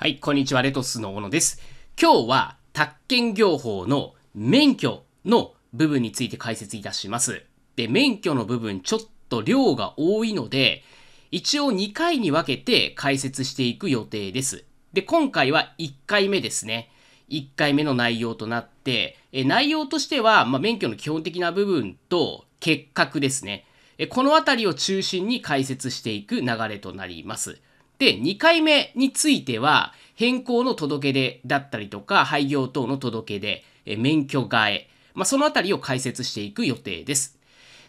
はい、こんにちは、レトスの小野です。今日は、宅建業法の免許の部分について解説いたします。で、免許の部分、ちょっと量が多いので、一応2回に分けて解説していく予定です。で、今回は1回目ですね。1回目の内容となって、え内容としては、まあ、免許の基本的な部分と、結核ですね。えこのあたりを中心に解説していく流れとなります。で、2回目については、変更の届け出だったりとか、廃業等の届け出、免許替え、まあ、そのあたりを解説していく予定です。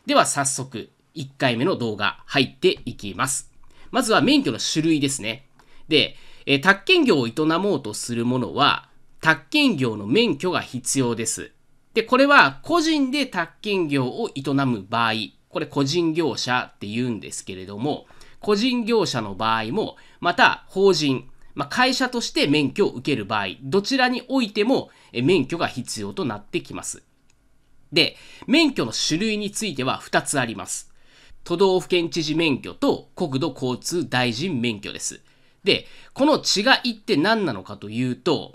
では早速、1回目の動画入っていきます。まずは免許の種類ですね。で、え宅建業を営もうとするものは、宅建業の免許が必要です。で、これは個人で宅建業を営む場合、これ個人業者って言うんですけれども、個人業者の場合も、また法人、まあ、会社として免許を受ける場合、どちらにおいても免許が必要となってきます。で、免許の種類については2つあります。都道府県知事免許と国土交通大臣免許です。で、この違いって何なのかというと、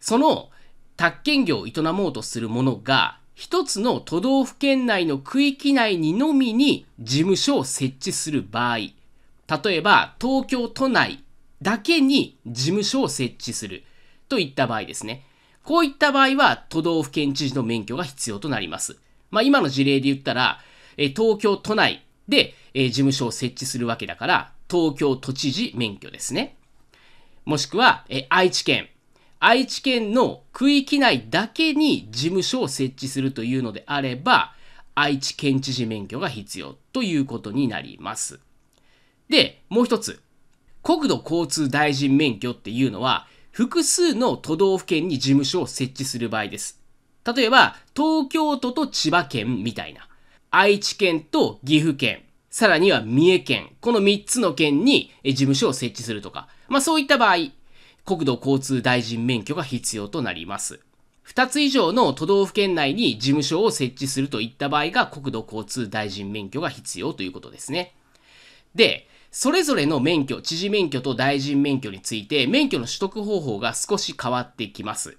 その宅建業を営もうとする者が、一つの都道府県内の区域内にのみに事務所を設置する場合、例えば東京都内だけに事務所を設置するといった場合ですね。こういった場合は都道府県知事の免許が必要となります。まあ、今の事例で言ったら、え東京都内で、え事務所を設置するわけだから、東京都知事免許ですね。もしくは、え愛知県。愛知県の区域内だけに事務所を設置するというのであれば、愛知県知事免許が必要ということになります。で、もう一つ。国土交通大臣免許っていうのは、複数の都道府県に事務所を設置する場合です。例えば、東京都と千葉県みたいな。愛知県と岐阜県。さらには三重県。この三つの県に事務所を設置するとか。まあそういった場合、国土交通大臣免許が必要となります。二つ以上の都道府県内に事務所を設置するといった場合が国土交通大臣免許が必要ということですね。で、それぞれの免許、知事免許と大臣免許について、免許の取得方法が少し変わってきます。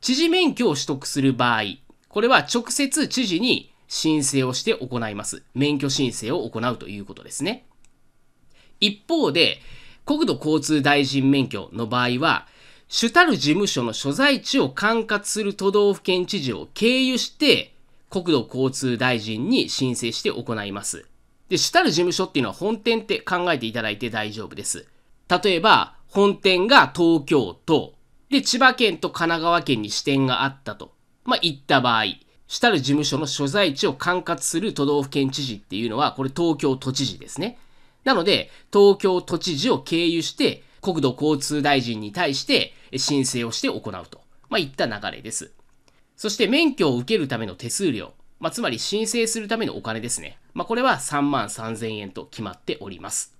知事免許を取得する場合、これは直接知事に申請をして行います。免許申請を行うということですね。一方で、国土交通大臣免許の場合は、主たる事務所の所在地を管轄する都道府県知事を経由して、国土交通大臣に申請して行います。で、主たる事務所っていうのは本店って考えていただいて大丈夫です。例えば、本店が東京都、で、千葉県と神奈川県に支店があったと、まあ、言った場合、主たる事務所の所在地を管轄する都道府県知事っていうのは、これ東京都知事ですね。なので、東京都知事を経由して、国土交通大臣に対して申請をして行うと、まあ、いった流れです。そして免許を受けるための手数料。まあ、つまり申請するためのお金ですね。まあ、これは3万3000円と決まっております。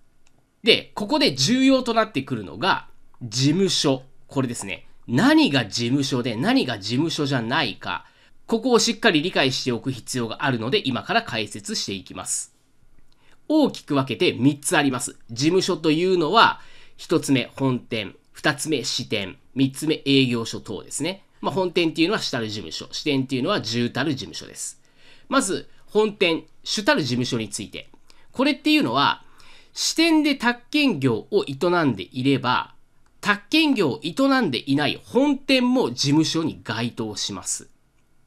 で、ここで重要となってくるのが、事務所。これですね。何が事務所で何が事務所じゃないか。ここをしっかり理解しておく必要があるので、今から解説していきます。大きく分けて3つあります。事務所というのは、1つ目、本店。2つ目、支店。3つ目、営業所等ですね。まあ、本店っていうのは下る事務所。支店っていうのは重たる事務所です。まず、本店、主たる事務所について。これっていうのは、支店で宅建業を営んでいれば、宅建業を営んでいない本店も事務所に該当します。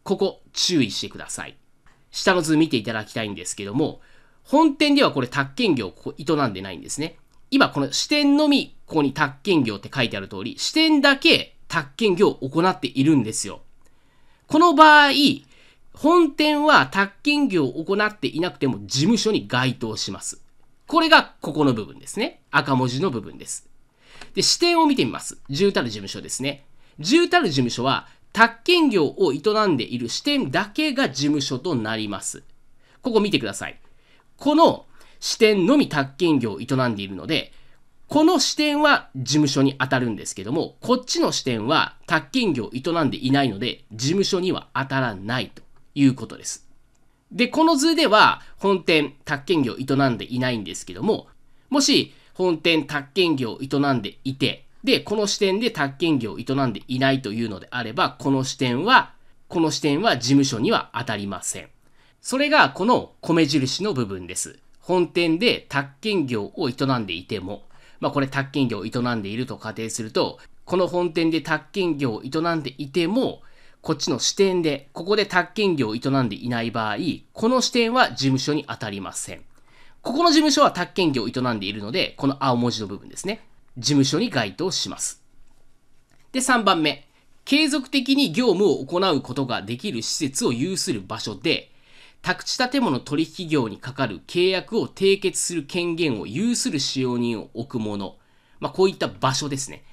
ここ、注意してください。下の図見ていただきたいんですけども、本店ではこれ宅建業をここ営んでないんですね。今この支店のみ、ここに宅建業って書いてある通り、支店だけ宅建業を行っているんですよ。この場合、本店は宅建業を行っていなくても事務所に該当します。これがここの部分ですね。赤文字の部分です。で、視点を見てみます。住たる事務所ですね。住たる事務所は、宅建業を営んでいる支店だけが事務所となります。ここ見てください。この支店のみ宅建業を営んでいるので、この支店は事務所に当たるんですけども、こっちの支店は宅建業を営んでいないので、事務所には当たらないと。いうことです。で、この図では本店、宅建業を営んでいないんですけども、もし本店、宅建業を営んでいて、で、この視点で宅建業を営んでいないというのであれば、この視点は、この視点は事務所には当たりません。それがこの米印の部分です。本店で宅建業を営んでいても、まあこれ宅建業を営んでいると仮定すると、この本店で宅建業を営んでいても、こっちの支店で、ここで宅建業を営んでいない場合、この支店は事務所に当たりません。ここの事務所は宅建業を営んでいるので、この青文字の部分ですね。事務所に該当します。で、3番目。継続的に業務を行うことができる施設を有する場所で、宅地建物取引業に係る契約を締結する権限を有する使用人を置くもの。まあ、こういった場所ですね。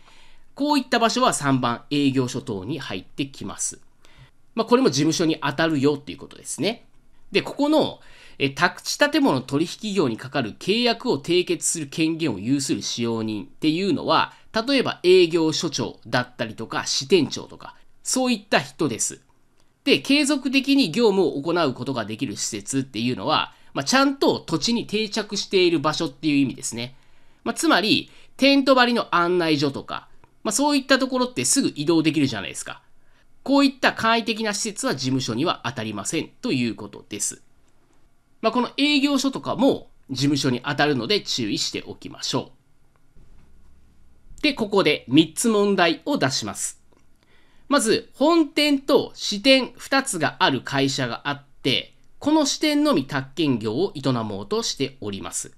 こういった場所は3番営業所等に入ってきます。まあ、これも事務所に当たるよっていうことですね。で、ここの、え宅地建物取引業にかかる契約を締結する権限を有する使用人っていうのは、例えば営業所長だったりとか支店長とか、そういった人です。で、継続的に業務を行うことができる施設っていうのは、まあ、ちゃんと土地に定着している場所っていう意味ですね。まあ、つまり、テント張りの案内所とか、まあ、そういったところってすぐ移動できるじゃないですか。こういった簡易的な施設は事務所には当たりませんということです。まあ、この営業所とかも事務所に当たるので注意しておきましょう。で、ここで3つ問題を出します。まず、本店と支店2つがある会社があって、この支店のみ宅建業を営もうとしております。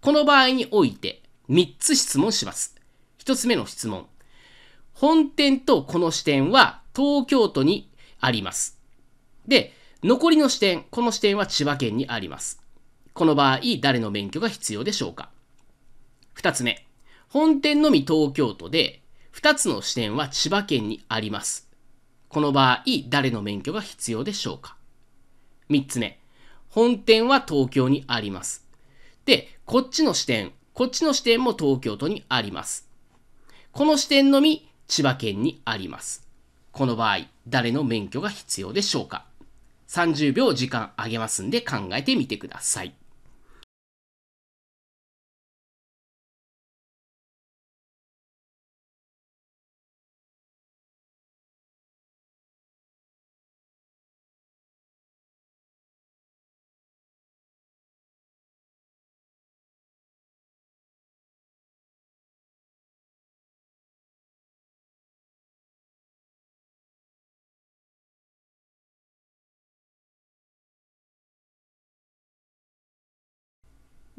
この場合において、3つ質問します。1つ目の質問。本店とこの支店は東京都にあります。で、残りの支店、この支店は千葉県にあります。この場合、誰の免許が必要でしょうか二つ目。本店のみ東京都で、二つの支店は千葉県にあります。この場合、誰の免許が必要でしょうか三つ目。本店は東京にあります。で、こっちの支店、こっちの支店も東京都にあります。この支店のみ千葉県にあります。この場合、誰の免許が必要でしょうか ?30 秒時間あげますんで考えてみてください。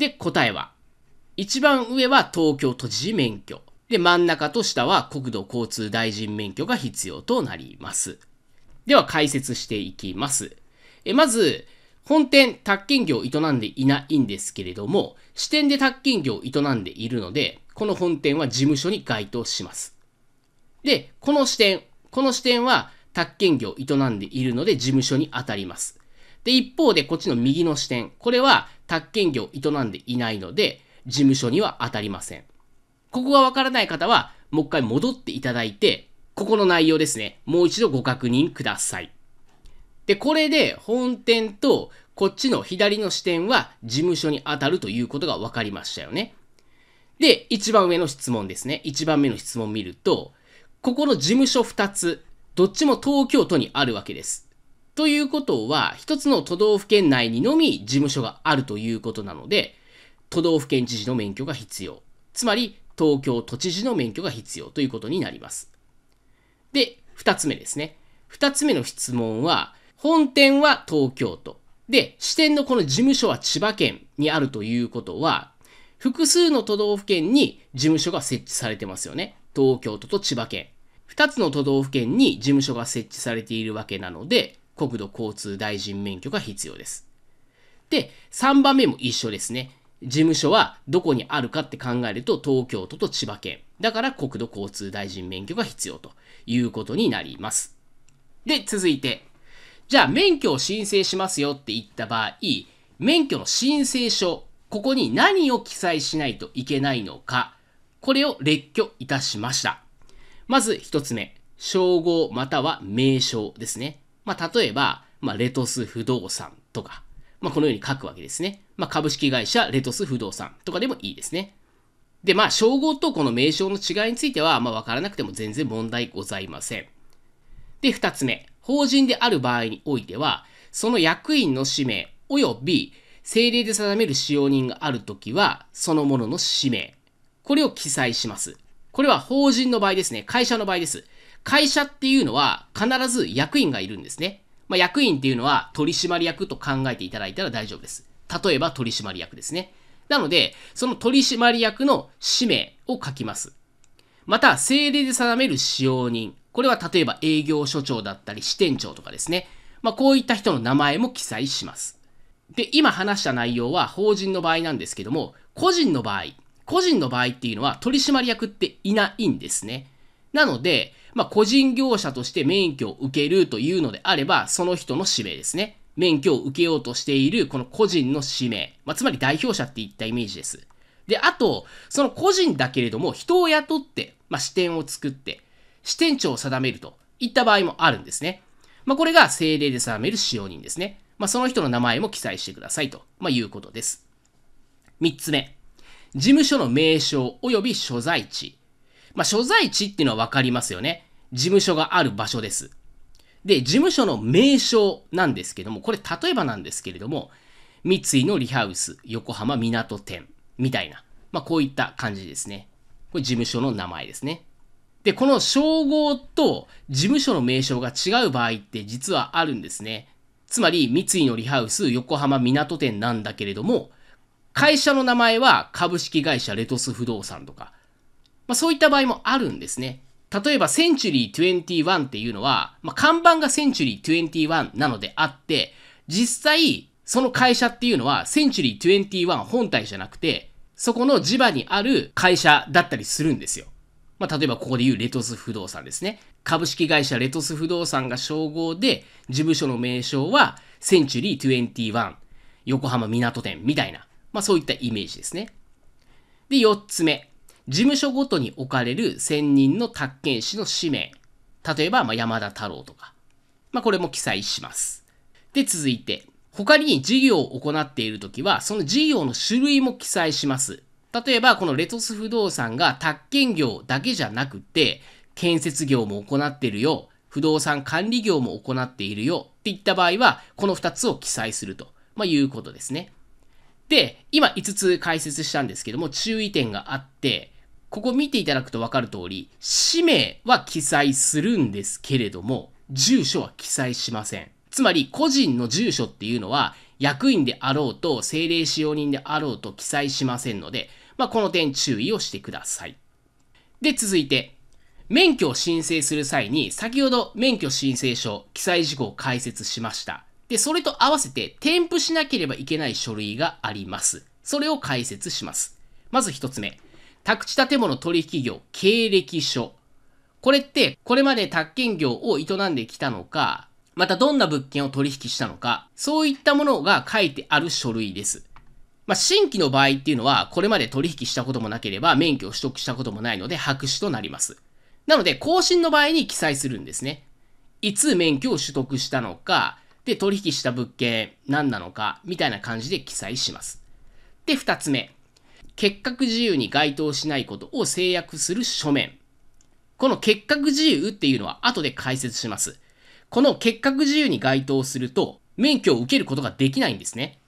で、答えは、一番上は東京都知事免許。で、真ん中と下は国土交通大臣免許が必要となります。では解説していきます。えまず、本店、宅建業を営んでいないんですけれども、支店で宅建業を営んでいるので、この本店は事務所に該当します。で、この支店、この支店は宅建業を営んでいるので事務所に当たります。で、一方でこっちの右の支店、これは宅建業を営んでいないので、事務所には当たりません。ここがわからない方は、もう一回戻っていただいて、ここの内容ですね、もう一度ご確認ください。で、これで本店とこっちの左の視点は事務所に当たるということが分かりましたよね。で、一番上の質問ですね。一番目の質問を見ると、ここの事務所2つ、どっちも東京都にあるわけです。ということは、一つの都道府県内にのみ事務所があるということなので、都道府県知事の免許が必要。つまり、東京都知事の免許が必要ということになります。で、二つ目ですね。二つ目の質問は、本店は東京都。で、支店のこの事務所は千葉県にあるということは、複数の都道府県に事務所が設置されてますよね。東京都と千葉県。二つの都道府県に事務所が設置されているわけなので、国土交通大臣免許が必要です。で、3番目も一緒ですね。事務所はどこにあるかって考えると東京都と千葉県。だから国土交通大臣免許が必要ということになります。で、続いて。じゃあ免許を申請しますよって言った場合、免許の申請書、ここに何を記載しないといけないのか、これを列挙いたしました。まず1つ目、称号または名称ですね。まあ、例えば、まあ、レトス不動産とか、まあ、このように書くわけですね。まあ、株式会社レトス不動産とかでもいいですね。で、まあ、称号とこの名称の違いについては、まあ、わからなくても全然問題ございません。で、二つ目。法人である場合においては、その役員の氏名及び政令で定める使用人があるときは、そのものの氏名。これを記載します。これは法人の場合ですね。会社の場合です。会社っていうのは必ず役員がいるんですね。まあ、役員っていうのは取締役と考えていただいたら大丈夫です。例えば取締役ですね。なので、その取締役の氏名を書きます。また、政令で定める使用人。これは例えば営業所長だったり支店長とかですね。まあ、こういった人の名前も記載します。で、今話した内容は法人の場合なんですけども、個人の場合、個人の場合っていうのは取締役っていないんですね。なので、まあ、個人業者として免許を受けるというのであれば、その人の指名ですね。免許を受けようとしている、この個人の指名。まあ、つまり代表者っていったイメージです。で、あと、その個人だけれども、人を雇って、まあ、支店を作って、支店長を定めるといった場合もあるんですね。まあ、これが政令で定める使用人ですね。まあ、その人の名前も記載してくださいと、まあ、いうことです。3つ目。事務所の名称及び所在地。まあ、所在地っていうのはわかりますよね。事務所がある場所です。で、事務所の名称なんですけども、これ例えばなんですけれども、三井のリハウス、横浜港店、みたいな。まあ、こういった感じですね。これ事務所の名前ですね。で、この称号と事務所の名称が違う場合って実はあるんですね。つまり、三井のリハウス横浜港店なんだけれども、会社の名前は株式会社レトス不動産とか、まあ、そういった場合もあるんですね。例えば、センチュリー21っていうのは、まあ、看板がセンチュリー21なのであって、実際、その会社っていうのは、センチュリー21本体じゃなくて、そこの地場にある会社だったりするんですよ。まあ、例えばここで言うレトス不動産ですね。株式会社レトス不動産が称号で、事務所の名称は、センチュリー21、横浜港店みたいな、まあそういったイメージですね。で、4つ目。事務所ごとに置かれる専任の宅建士の氏名。例えば、ま山田太郎とか。まあ、これも記載します。で、続いて、他に事業を行っているときは、その事業の種類も記載します。例えば、このレトス不動産が宅建業だけじゃなくて、建設業も行っているよ、不動産管理業も行っているよっていった場合は、この2つを記載すると、まあ、いうことですね。で、今5つ解説したんですけども、注意点があって、ここ見ていただくとわかる通り、氏名は記載するんですけれども、住所は記載しません。つまり、個人の住所っていうのは、役員であろうと、政令使用人であろうと記載しませんので、まあ、この点注意をしてください。で、続いて、免許を申請する際に、先ほど免許申請書、記載事項を解説しました。で、それと合わせて添付しなければいけない書類があります。それを解説します。まず1つ目。宅地建物取引業経歴書。これって、これまで宅建業を営んできたのか、またどんな物件を取引したのか、そういったものが書いてある書類です。まあ、新規の場合っていうのは、これまで取引したこともなければ、免許を取得したこともないので、白紙となります。なので、更新の場合に記載するんですね。いつ免許を取得したのか、で、取引した物件何なのか、みたいな感じで記載します。で、二つ目。結核自由に該当しないことを制約する書面。この結核自由っていうのは後で解説します。この結核自由に該当すると免許を受けることができないんですね。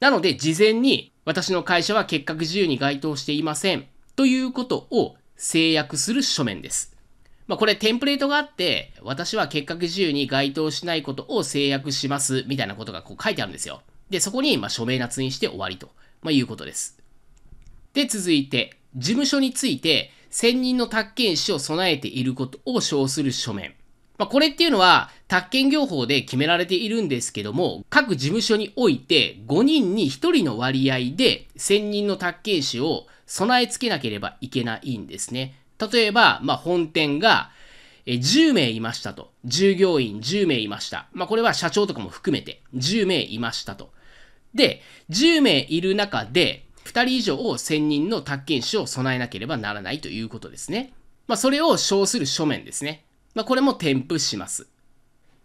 なので事前に私の会社は結核自由に該当していませんということを制約する書面です。まあ、これテンプレートがあって、私は結核自由に該当しないことを制約しますみたいなことがこう書いてあるんですよ。で、そこにま署名捺印して終わりと、まあ、いうことです。で、続いて、事務所について、専任の宅建士を備えていることを称する書面。まあ、これっていうのは、宅建業法で決められているんですけども、各事務所において5人に1人の割合で専任の宅建士を備え付けなければいけないんですね。例えば、まあ、本店が10名いましたと。従業員10名いました。まあ、これは社長とかも含めて10名いましたと。で、10名いる中で、2人以上を専任の宅建士を備えなければならないということですね。まあ、それを称する書面ですね。まあ、これも添付します。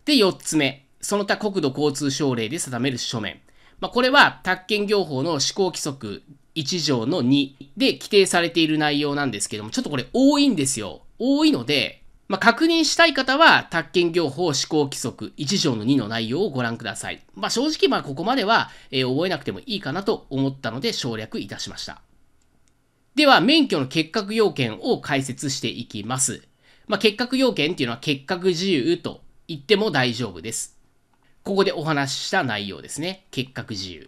で、4つ目。その他国土交通省令で定める書面。まあ、これは、宅建業法の施行規則1条の2で規定されている内容なんですけども、ちょっとこれ多いんですよ。多いので、まあ、確認したい方は、宅建業法施行規則1条の2の内容をご覧ください。まあ、正直、まあ、ここまでは、えー、覚えなくてもいいかなと思ったので省略いたしました。では、免許の結核要件を解説していきます。まあ、結核要件っていうのは結核自由と言っても大丈夫です。ここでお話しした内容ですね。結核自由。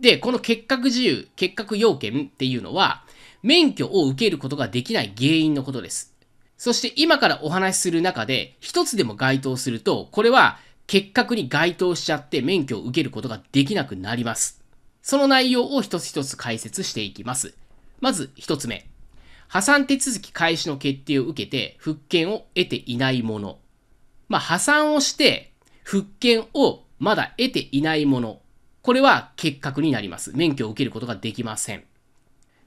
で、この結核自由、結核要件っていうのは、免許を受けることができない原因のことです。そして今からお話しする中で、一つでも該当すると、これは結核に該当しちゃって免許を受けることができなくなります。その内容を一つ一つ解説していきます。まず一つ目。破産手続き開始の決定を受けて復権を得ていないもの。まあ、破産をして復権をまだ得ていないもの。これは結核になります。免許を受けることができません。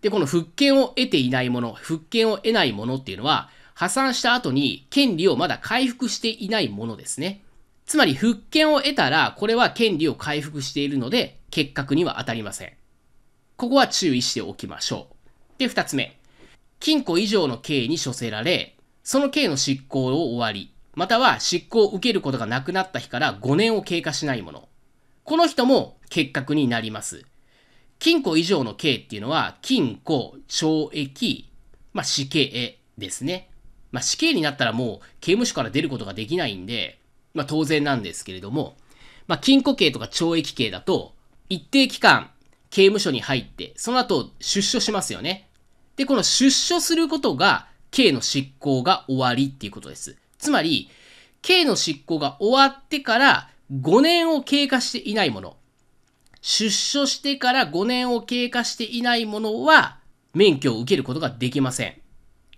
で、この復権を得ていないもの、復権を得ないものっていうのは、破産した後に権利をまだ回復していないものですね。つまり復権を得たら、これは権利を回復しているので、結核には当たりません。ここは注意しておきましょう。で、二つ目。禁錮以上の刑に処せられ、その刑の執行を終わり、または執行を受けることがなくなった日から5年を経過しないもの。この人も結核になります。禁錮以上の刑っていうのは、禁錮、懲役、まあ、死刑ですね。まあ、死刑になったらもう刑務所から出ることができないんで、まあ、当然なんですけれども、まあ、禁錮刑とか懲役刑だと、一定期間刑務所に入って、その後出所しますよね。で、この出所することが刑の執行が終わりっていうことです。つまり、刑の執行が終わってから5年を経過していないもの。出所してから5年を経過していないものは免許を受けることができません。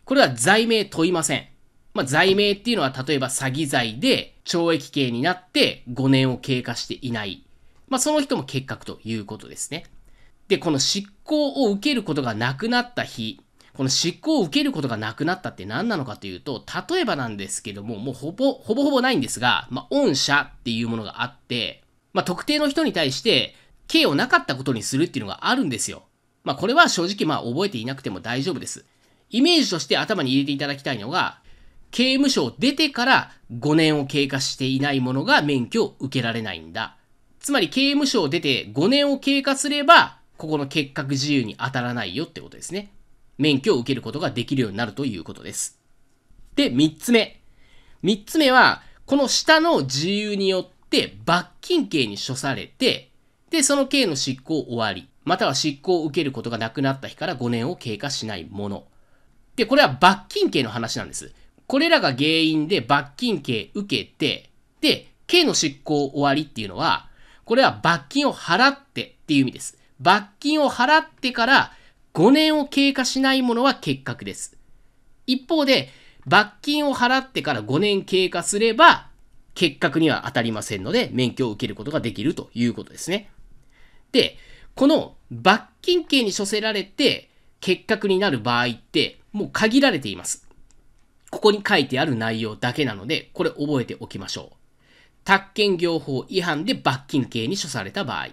これは罪名問いません。まあ、罪名っていうのは例えば詐欺罪で懲役刑になって5年を経過していない。まあ、その人も結核ということですね。で、この執行を受けることがなくなった日、この執行を受けることがなくなったって何なのかというと、例えばなんですけども、もうほぼ、ほぼほぼないんですが、まあ、御社っていうものがあって、まあ、特定の人に対して、刑をなかったことにするっていうのがあるんですよ。まあ、これは正直まあ覚えていなくても大丈夫です。イメージとして頭に入れていただきたいのが、刑務所を出てから5年を経過していないものが免許を受けられないんだ。つまり刑務所を出て5年を経過すれば、ここの結核自由に当たらないよってことですね。免許を受けることができるようになるということです。で、3つ目。3つ目は、この下の自由によって罰金刑に処されて、で、その刑の執行終わり、または執行を受けることがなくなった日から5年を経過しないもの。で、これは罰金刑の話なんです。これらが原因で罰金刑受けて、で、刑の執行終わりっていうのは、これは罰金を払ってっていう意味です。罰金を払ってから5年を経過しないものは結核です。一方で、罰金を払ってから5年経過すれば、結核には当たりませんので、免許を受けることができるということですね。で、この罰金刑に処せられて、結核になる場合って、もう限られています。ここに書いてある内容だけなので、これ覚えておきましょう。宅建業法違反で罰金刑に処された場合、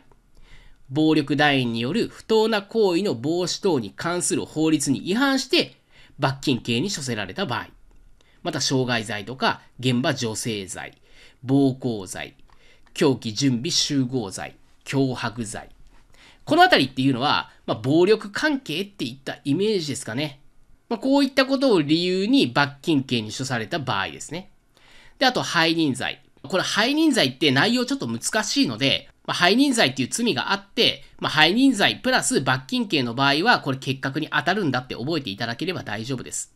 暴力団員による不当な行為の防止等に関する法律に違反して罰金刑に処せられた場合、また傷害罪とか現場女性罪、暴行罪、狂気準備集合罪、脅迫罪、このあたりっていうのは、まあ、暴力関係っていったイメージですかね。まあ、こういったことを理由に罰金刑に処された場合ですね。で、あと、背任罪。これ、背任罪って内容ちょっと難しいので、まあ、背任罪っていう罪があって、まあ、背任罪プラス罰金刑の場合は、これ結核に当たるんだって覚えていただければ大丈夫です。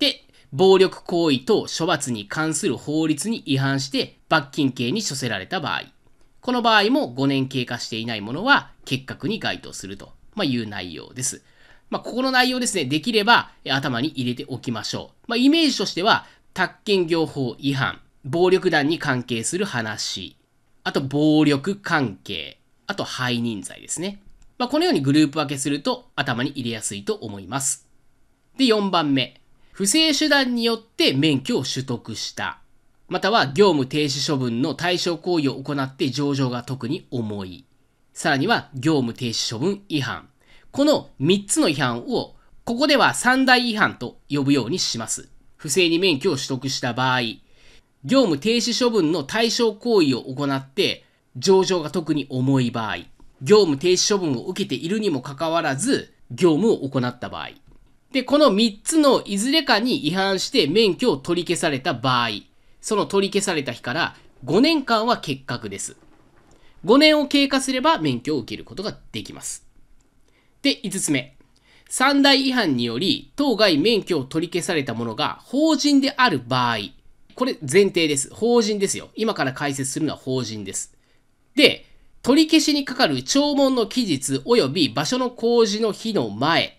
で、暴力行為等処罰に関する法律に違反して罰金刑に処せられた場合。この場合も5年経過していないものは結核に該当すると、まいう内容です。まあ、ここの内容ですね、できれば頭に入れておきましょう。まあ、イメージとしては、宅建業法違反、暴力団に関係する話、あと暴力関係、あと背任罪ですね。まあ、このようにグループ分けすると頭に入れやすいと思います。で、4番目。不正手段によって免許を取得した。または業務停止処分の対象行為を行って上場が特に重い。さらには業務停止処分違反。この3つの違反を、ここでは3大違反と呼ぶようにします。不正に免許を取得した場合、業務停止処分の対象行為を行って上場が特に重い場合、業務停止処分を受けているにもかかわらず、業務を行った場合。で、この3つのいずれかに違反して免許を取り消された場合、その取り消された日から5年間は欠格です。5年を経過すれば免許を受けることができます。で、5つ目。三大違反により、当該免許を取り消されたものが法人である場合、これ前提です。法人ですよ。今から解説するのは法人です。で、取り消しにかかる聴聞の期日及び場所の公示の日の前、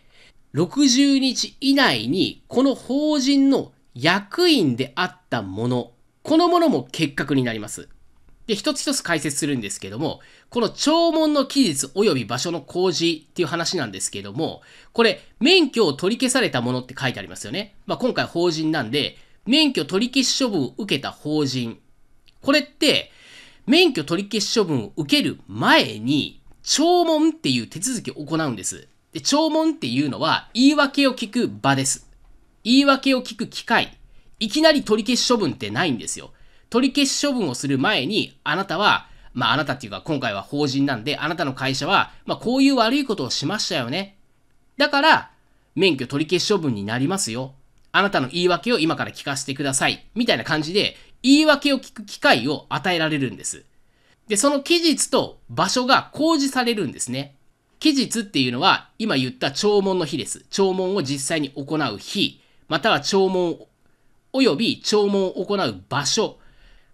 60日以内にこの法人の役員であったもの、このものも結核になります。で、一つ一つ解説するんですけども、この弔問の期日及び場所の工事っていう話なんですけども、これ、免許を取り消されたものって書いてありますよね。まあ、今回法人なんで、免許取り消し処分を受けた法人。これって、免許取り消し処分を受ける前に、聴聞っていう手続きを行うんです。で、聴聞っていうのは、言い訳を聞く場です。言い訳を聞く機会、いきなり取り消し処分ってないんですよ。取り消し処分をする前に、あなたは、まああなたっていうか今回は法人なんで、あなたの会社は、まあこういう悪いことをしましたよね。だから、免許取り消し処分になりますよ。あなたの言い訳を今から聞かせてください。みたいな感じで、言い訳を聞く機会を与えられるんです。で、その期日と場所が公示されるんですね。期日っていうのは、今言った弔問の日です。弔問を実際に行う日。または弔問、および弔問を行う場所。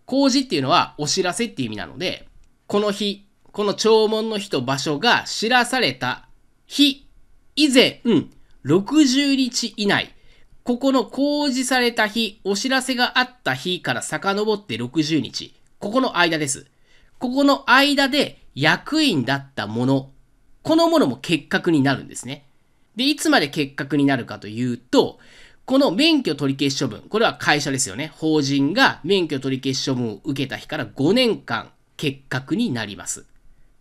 工事っていうのはお知らせっていう意味なので、この日、この弔問の日と場所が知らされた日以前、60日以内、ここの工事された日、お知らせがあった日から遡って60日、ここの間です。ここの間で役員だったもの、このものも結核になるんですね。で、いつまで結核になるかというと、この免許取り消し処分、これは会社ですよね。法人が免許取り消し処分を受けた日から5年間欠格になります。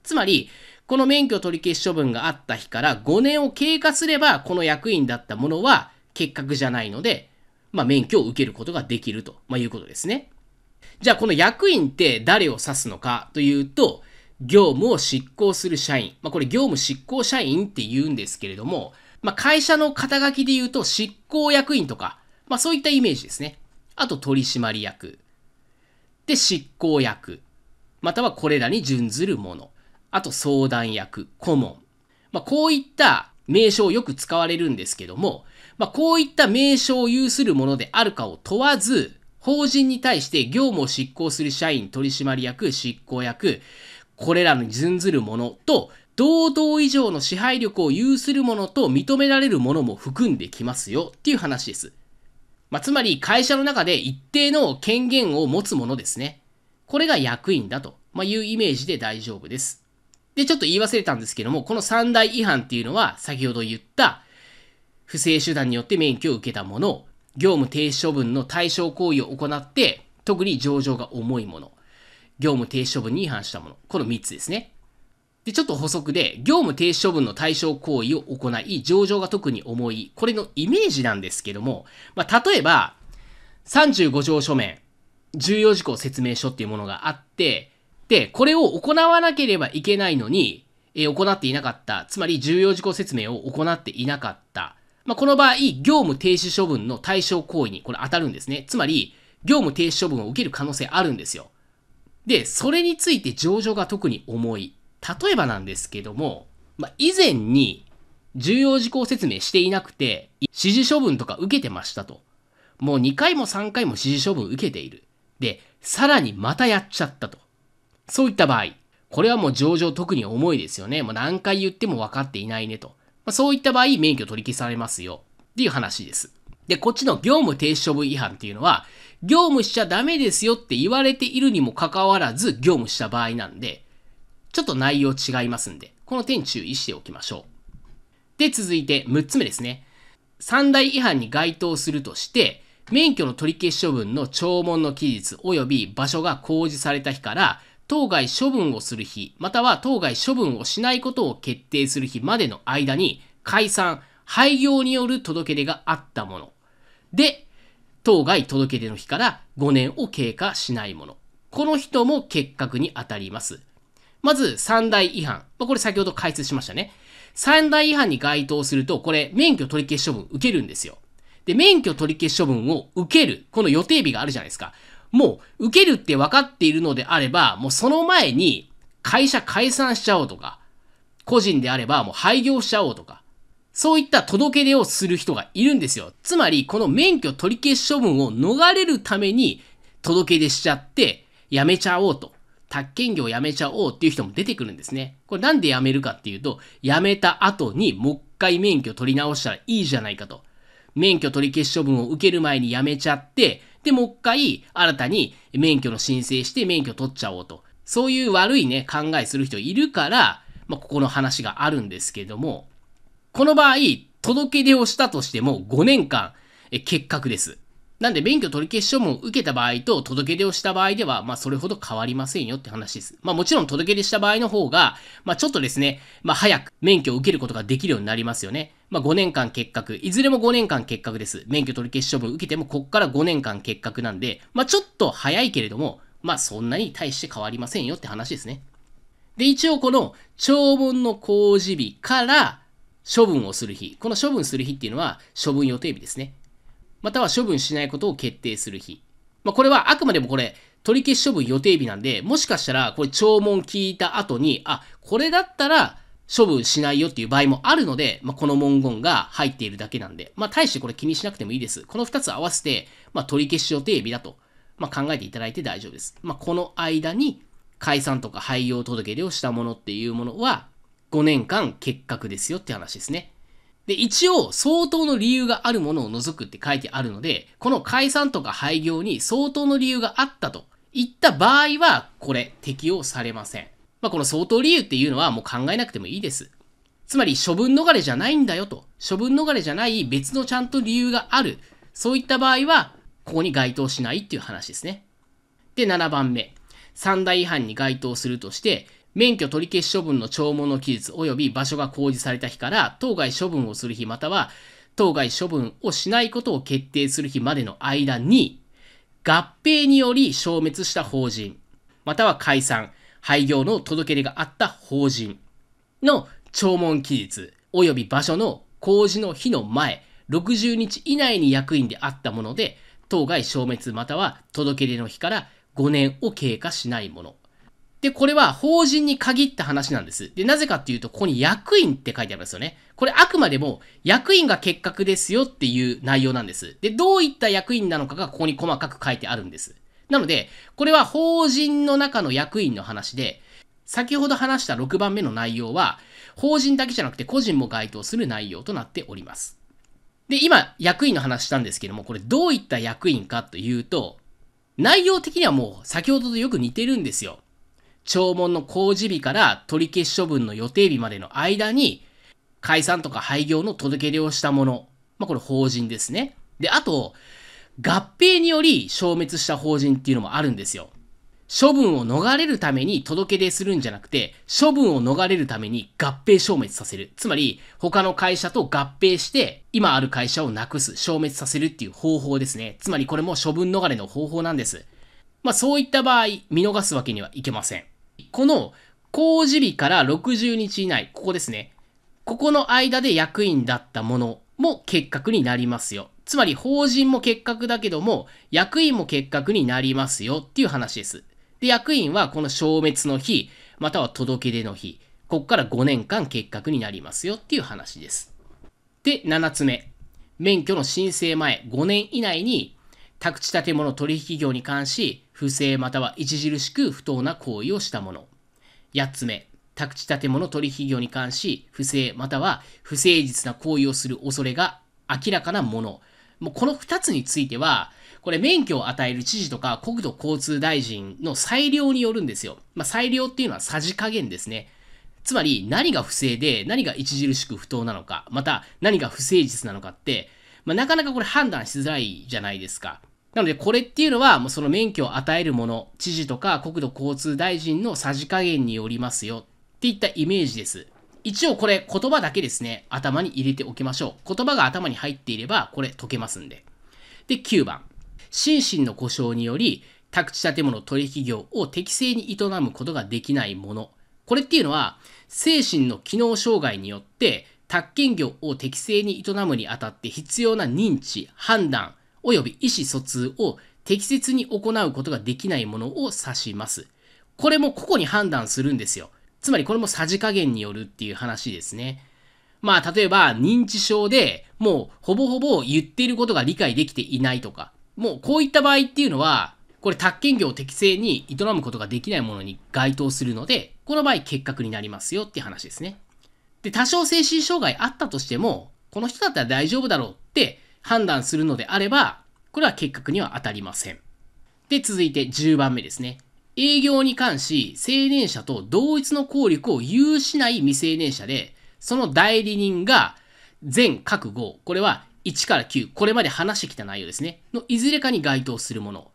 つまり、この免許取り消し処分があった日から5年を経過すれば、この役員だったものは結核じゃないので、まあ、免許を受けることができると、まあ、いうことですね。じゃあ、この役員って誰を指すのかというと、業務を執行する社員。まあ、これ業務執行社員って言うんですけれども、まあ、会社の肩書きで言うと執行役員とか、まあ、そういったイメージですね。あと取締役。で、執行役。またはこれらに準ずるもの。あと相談役、顧問。まあ、こういった名称をよく使われるんですけども、まあ、こういった名称を有するものであるかを問わず、法人に対して業務を執行する社員、取締役、執行役、これらに準ずるものと同等以上の支配力を有するものと認められるものも含んできますよっていう話です。まあ、つまり会社の中で一定の権限を持つものですね。これが役員だと、まいうイメージで大丈夫です。で、ちょっと言い忘れたんですけども、この三大違反っていうのは先ほど言った不正手段によって免許を受けたもの、業務停止処分の対象行為を行って、特に上場が重いもの、業務停止処分に違反したもの、この3つですね。で、ちょっと補足で、業務停止処分の対象行為を行い、上場が特に重い、これのイメージなんですけども、まあ、例えば、35条書面、重要事項説明書っていうものがあって、で、これを行わなければいけないのに、えー、行っていなかった。つまり、重要事項説明を行っていなかった。まあ、この場合、業務停止処分の対象行為にこれ当たるんですね。つまり、業務停止処分を受ける可能性あるんですよ。で、それについて上場が特に重い。例えばなんですけども、まあ、以前に重要事項説明していなくて、指示処分とか受けてましたと。もう2回も3回も指示処分受けている。で、さらにまたやっちゃったと。そういった場合、これはもう上場特に重いですよね。もう何回言っても分かっていないねと。まあ、そういった場合、免許取り消されますよ。っていう話です。で、こっちの業務停止処分違反っていうのは、業務しちゃダメですよって言われているにもかかわらず業務した場合なんで、ちょっと内容違いますんで、この点注意しておきましょう。で、続いて6つ目ですね。三大違反に該当するとして、免許の取り消し処分の聴聞の期日及び場所が公示された日から、当該処分をする日、または当該処分をしないことを決定する日までの間に、解散、廃業による届け出があったもの。で、当該届け出の日から5年を経過しないもの。この人も結核にあたります。まず、三大違反。まあ、これ先ほど解説しましたね。三大違反に該当すると、これ、免許取り消し処分受けるんですよ。で、免許取り消し処分を受ける。この予定日があるじゃないですか。もう、受けるって分かっているのであれば、もうその前に、会社解散しちゃおうとか、個人であればもう廃業しちゃおうとか、そういった届け出をする人がいるんですよ。つまり、この免許取り消し処分を逃れるために届け出しちゃって、やめちゃおうと宅建業を辞めちゃおうっていう人も出てくるんですね。これなんで辞めるかっていうと、辞めた後にもう一回免許取り直したらいいじゃないかと。免許取り消し処分を受ける前に辞めちゃって、で、もう一回新たに免許の申請して免許取っちゃおうと。そういう悪いね、考えする人いるから、まあ、ここの話があるんですけども、この場合、届け出をしたとしても5年間、え結核です。なんで、免許取り消し処分を受けた場合と届け出をした場合では、まあ、それほど変わりませんよって話です。まあ、もちろん届け出した場合の方が、まあ、ちょっとですね、まあ、早く免許を受けることができるようになりますよね。まあ、5年間結核。いずれも5年間結核です。免許取り消し処分を受けても、こっから5年間結核なんで、まあ、ちょっと早いけれども、まあ、そんなに対して変わりませんよって話ですね。で、一応この、長文の公示日から、処分をする日。この処分する日っていうのは、処分予定日ですね。または処分しないことを決定する日。まあ、これはあくまでもこれ、取り消し処分予定日なんで、もしかしたら、これ、聴聞聞いた後に、あ、これだったら、処分しないよっていう場合もあるので、まあ、この文言が入っているだけなんで、まあ、大してこれ気にしなくてもいいです。この2つ合わせて、まあ、取り消し予定日だと、まあ、考えていただいて大丈夫です。まあ、この間に、解散とか廃業届出をしたものっていうものは、5年間結核ですよって話ですね。で、一応、相当の理由があるものを除くって書いてあるので、この解散とか廃業に相当の理由があったと言った場合は、これ、適用されません。まあ、この相当理由っていうのはもう考えなくてもいいです。つまり、処分逃れじゃないんだよと。処分逃れじゃない別のちゃんと理由がある。そういった場合は、ここに該当しないっていう話ですね。で、7番目。三大違反に該当するとして、免許取り消し処分の聴聞の期日及び場所が公示された日から、当該処分をする日または、当該処分をしないことを決定する日までの間に、合併により消滅した法人、または解散、廃業の届け出があった法人の聴聞期日及び場所の公示の日の前、60日以内に役員であったもので、当該消滅または届け出の日から5年を経過しないもの。で、これは法人に限った話なんです。で、なぜかっていうと、ここに役員って書いてありますよね。これあくまでも役員が結核ですよっていう内容なんです。で、どういった役員なのかがここに細かく書いてあるんです。なので、これは法人の中の役員の話で、先ほど話した6番目の内容は、法人だけじゃなくて個人も該当する内容となっております。で、今、役員の話したんですけども、これどういった役員かというと、内容的にはもう先ほどとよく似てるんですよ。弔問の公示日から取り消し処分の予定日までの間に、解散とか廃業の届け出をしたもの。まあ、これ法人ですね。で、あと、合併により消滅した法人っていうのもあるんですよ。処分を逃れるために届け出するんじゃなくて、処分を逃れるために合併消滅させる。つまり、他の会社と合併して、今ある会社をなくす、消滅させるっていう方法ですね。つまりこれも処分逃れの方法なんです。まあそういった場合、見逃すわけにはいけません。この公示日から60日以内、ここですね。ここの間で役員だったものも結核になりますよ。つまり法人も結核だけども、役員も結核になりますよっていう話です。で、役員はこの消滅の日、または届け出の日、ここから5年間結核になりますよっていう話です。で、7つ目。免許の申請前5年以内に、宅地建物取引業に関し、不正または著しく不当な行為をしたもの。8つ目、宅地建物取引業に関し、不正または不誠実な行為をする恐れが明らかなもの。もうこの2つについては、これ免許を与える知事とか国土交通大臣の裁量によるんですよ。まあ、裁量っていうのはさじ加減ですね。つまり何が不正で何が著しく不当なのか、また何が不誠実なのかって、まあ、なかなかこれ判断しづらいじゃないですか。なので、これっていうのは、もうその免許を与えるもの、知事とか国土交通大臣のさじ加減によりますよっていったイメージです。一応これ言葉だけですね、頭に入れておきましょう。言葉が頭に入っていれば、これ解けますんで。で、9番。心身の故障により、宅地建物取引業を適正に営むことができないもの。これっていうのは、精神の機能障害によって、宅建業を適正に営むにあたって必要な認知、判断、及び意思疎通を適切に行うことができないものを指します。これも個々に判断するんですよ。つまりこれもさじ加減によるっていう話ですね。まあ、例えば、認知症で、もう、ほぼほぼ言っていることが理解できていないとか、もう、こういった場合っていうのは、これ、宅建業を適正に営むことができないものに該当するので、この場合、結核になりますよって話ですね。で、多少精神障害あったとしても、この人だったら大丈夫だろうって、判断するのであれば、これは結核には当たりません。で、続いて10番目ですね。営業に関し、成年者と同一の効力を有しない未成年者で、その代理人が全覚悟、これは1から9、これまで話してきた内容ですね、のいずれかに該当するもの。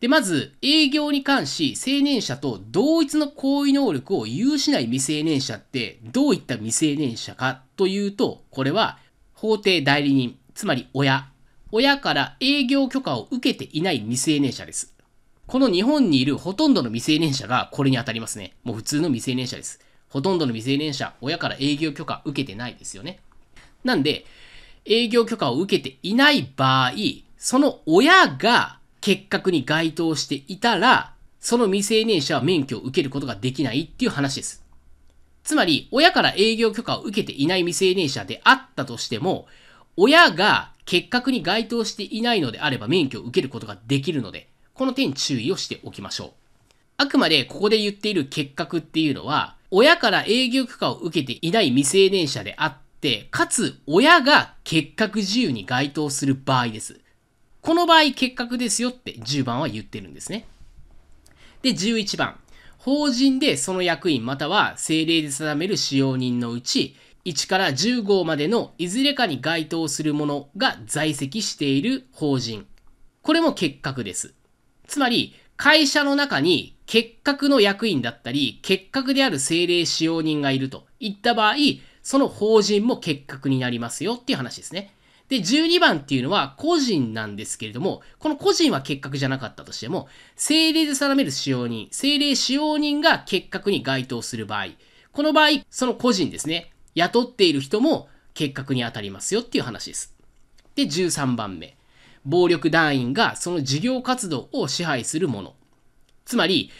で、まず、営業に関し、成年者と同一の行為能力を有しない未成年者って、どういった未成年者かというと、これは、法定代理人、つまり親。親から営業許可を受けていない未成年者です。この日本にいるほとんどの未成年者がこれに当たりますね。もう普通の未成年者です。ほとんどの未成年者、親から営業許可受けてないですよね。なんで、営業許可を受けていない場合、その親が結核に該当していたら、その未成年者は免許を受けることができないっていう話です。つまり、親から営業許可を受けていない未成年者であったとしても、親が結核に該当していないのであれば免許を受けることができるので、この点注意をしておきましょう。あくまでここで言っている結核っていうのは、親から営業許可を受けていない未成年者であって、かつ親が結核自由に該当する場合です。この場合結核ですよって10番は言ってるんですね。で、11番。法人でその役員または政令で定める使用人のうち、1から10号までのいずれかに該当するものが在籍している法人。これも結核です。つまり、会社の中に結核の役員だったり、結核である政令使用人がいるといった場合、その法人も結核になりますよっていう話ですね。で、12番っていうのは個人なんですけれども、この個人は結核じゃなかったとしても、政令で定める使用人、政令使用人が結核に該当する場合、この場合、その個人ですね、雇っている人も結核に当たりますよっていう話です。で、13番目。暴力団員がその事業活動を支配するもの。つまり、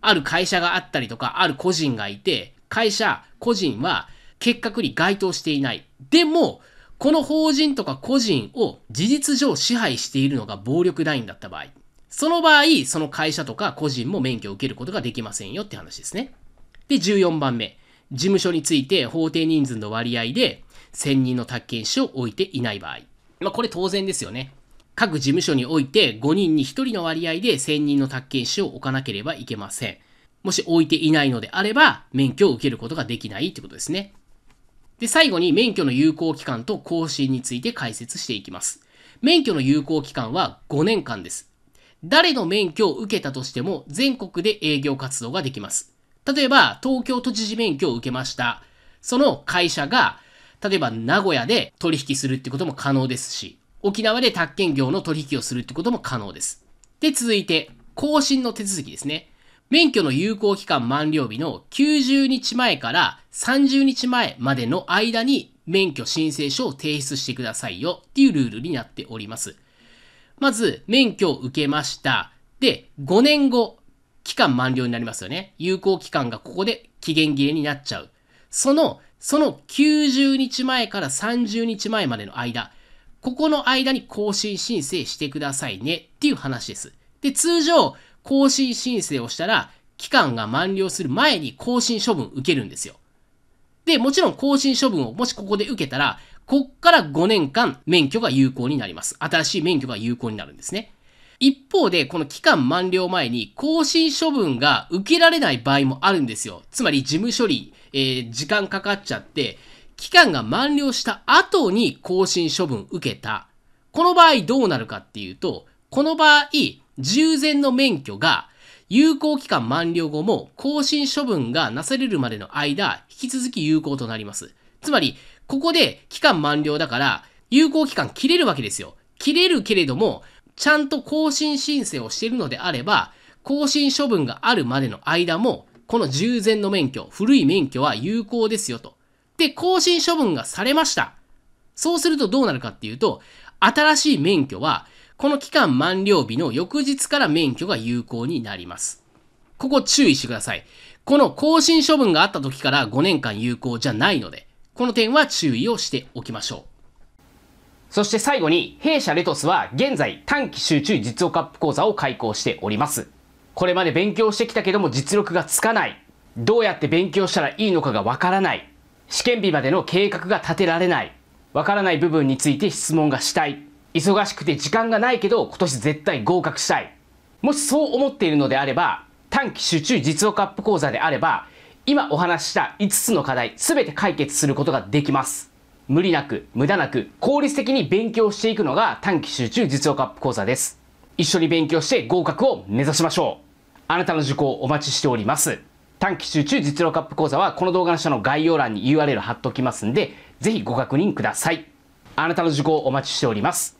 ある会社があったりとか、ある個人がいて、会社、個人は結核に該当していない。でも、この法人とか個人を事実上支配しているのが暴力団員だった場合。その場合、その会社とか個人も免許を受けることができませんよって話ですね。で、14番目。事務所について法定人数の割合で1000人の宅建士を置いていない場合。まあ、これ当然ですよね。各事務所において5人に1人の割合で1000人の宅建士を置かなければいけません。もし置いていないのであれば、免許を受けることができないってことですね。で、最後に免許の有効期間と更新について解説していきます。免許の有効期間は5年間です。誰の免許を受けたとしても全国で営業活動ができます。例えば、東京都知事免許を受けました。その会社が、例えば名古屋で取引するってことも可能ですし、沖縄で宅建業の取引をするってことも可能です。で、続いて、更新の手続きですね。免許の有効期間満了日の90日前から30日前までの間に免許申請書を提出してくださいよっていうルールになっております。まず、免許を受けました。で、5年後、期間満了になりますよね。有効期間がここで期限切れになっちゃう。その、その90日前から30日前までの間、ここの間に更新申請してくださいねっていう話です。で、通常、更新申請をしたら、期間が満了する前に更新処分受けるんですよ。で、もちろん更新処分をもしここで受けたら、こっから5年間免許が有効になります。新しい免許が有効になるんですね。一方で、この期間満了前に更新処分が受けられない場合もあるんですよ。つまり事務処理、えー、時間かかっちゃって、期間が満了した後に更新処分受けた。この場合どうなるかっていうと、この場合、従前の免許が有効期間満了後も更新処分がなされるまでの間、引き続き有効となります。つまり、ここで期間満了だから、有効期間切れるわけですよ。切れるけれども、ちゃんと更新申請をしているのであれば、更新処分があるまでの間も、この従前の免許、古い免許は有効ですよと。で、更新処分がされました。そうするとどうなるかっていうと、新しい免許は、この期間満了日の翌日から免許が有効になります。ここ注意してください。この更新処分があった時から5年間有効じゃないので、この点は注意をしておきましょう。そして最後に、弊社レトスは現在短期集中実用カップ講座を開講しております。これまで勉強してきたけども実力がつかない。どうやって勉強したらいいのかがわからない。試験日までの計画が立てられない。わからない部分について質問がしたい。忙しくて時間がないけど今年絶対合格したい。もしそう思っているのであれば、短期集中実用カップ講座であれば、今お話した5つの課題すべて解決することができます。無理なく、無駄なく、効率的に勉強していくのが短期集中実用カアップ講座です。一緒に勉強して合格を目指しましょう。あなたの受講お待ちしております。短期集中実用カアップ講座はこの動画の下の概要欄に URL 貼っときますんで、ぜひご確認ください。あなたの受講お待ちしております。